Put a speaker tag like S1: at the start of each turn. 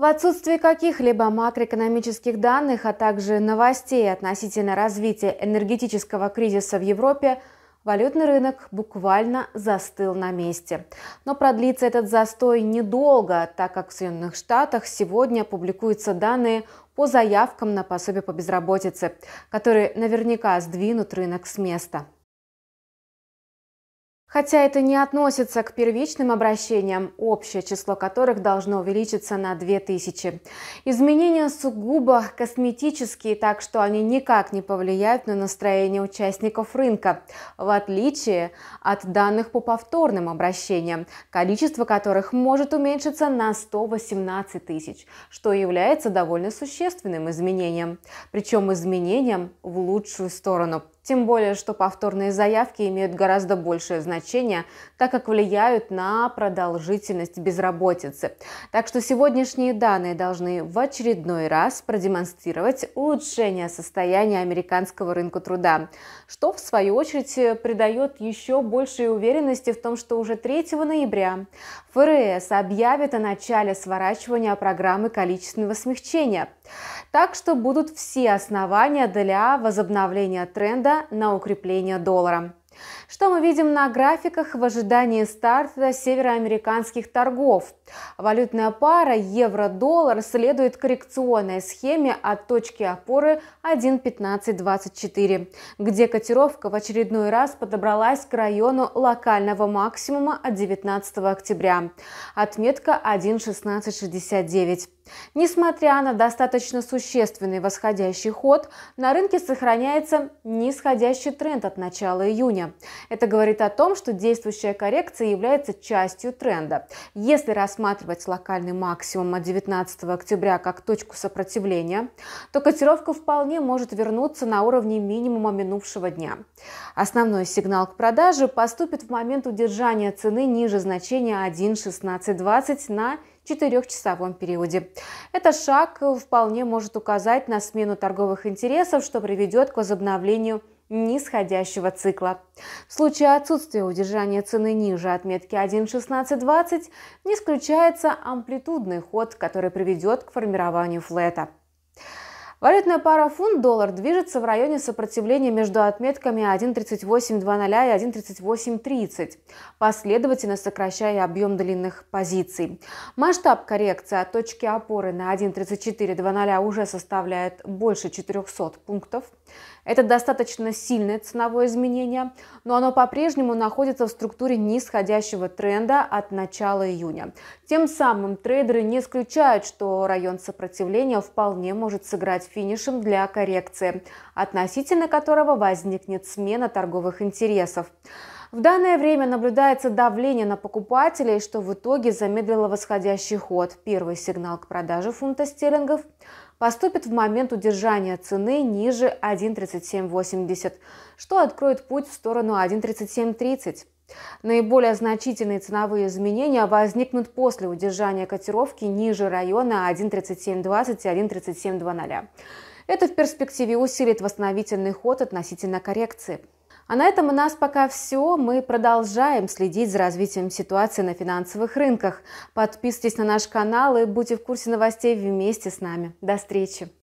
S1: В отсутствие каких-либо макроэкономических данных, а также новостей относительно развития энергетического кризиса в Европе, валютный рынок буквально застыл на месте. Но продлится этот застой недолго, так как в Соединенных Штатах сегодня публикуются данные по заявкам на пособие по безработице, которые наверняка сдвинут рынок с места. Хотя это не относится к первичным обращениям, общее число которых должно увеличиться на 2000. Изменения сугубо косметические, так что они никак не повлияют на настроение участников рынка, в отличие от данных по повторным обращениям, количество которых может уменьшиться на 118 тысяч, что является довольно существенным изменением, причем изменением в лучшую сторону – тем более, что повторные заявки имеют гораздо большее значение, так как влияют на продолжительность безработицы. Так что сегодняшние данные должны в очередной раз продемонстрировать улучшение состояния американского рынка труда, что в свою очередь придает еще большей уверенности в том, что уже 3 ноября ФРС объявит о начале сворачивания программы количественного смягчения. Так что будут все основания для возобновления тренда на укрепление доллара. Что мы видим на графиках в ожидании старта североамериканских торгов? Валютная пара евро-доллар следует коррекционной схеме от точки опоры 1.1524, где котировка в очередной раз подобралась к району локального максимума от 19 октября. Отметка 1.1669. Несмотря на достаточно существенный восходящий ход, на рынке сохраняется нисходящий тренд от начала июня. Это говорит о том, что действующая коррекция является частью тренда. Если рассматривать локальный максимум от 19 октября как точку сопротивления, то котировка вполне может вернуться на уровне минимума минувшего дня. Основной сигнал к продаже поступит в момент удержания цены ниже значения 1.1620 на четырехчасовом периоде. Этот шаг вполне может указать на смену торговых интересов, что приведет к возобновлению нисходящего цикла. В случае отсутствия удержания цены ниже отметки 1.1620 не исключается амплитудный ход, который приведет к формированию флета. Валютная пара фунт-доллар движется в районе сопротивления между отметками 1.3820 и 1.38.30, последовательно сокращая объем длинных позиций. Масштаб коррекции от точки опоры на 1.3420 уже составляет больше 400 пунктов. Это достаточно сильное ценовое изменение, но оно по-прежнему находится в структуре нисходящего тренда от начала июня. Тем самым трейдеры не исключают, что район сопротивления вполне может сыграть финишем для коррекции, относительно которого возникнет смена торговых интересов. В данное время наблюдается давление на покупателей, что в итоге замедлило восходящий ход. Первый сигнал к продаже фунта стерлингов поступит в момент удержания цены ниже 1.3780, что откроет путь в сторону 1.3730. Наиболее значительные ценовые изменения возникнут после удержания котировки ниже района 1.3720 и 1.3720. Это в перспективе усилит восстановительный ход относительно коррекции. А на этом у нас пока все. Мы продолжаем следить за развитием ситуации на финансовых рынках. Подписывайтесь на наш канал и будьте в курсе новостей вместе с нами. До встречи!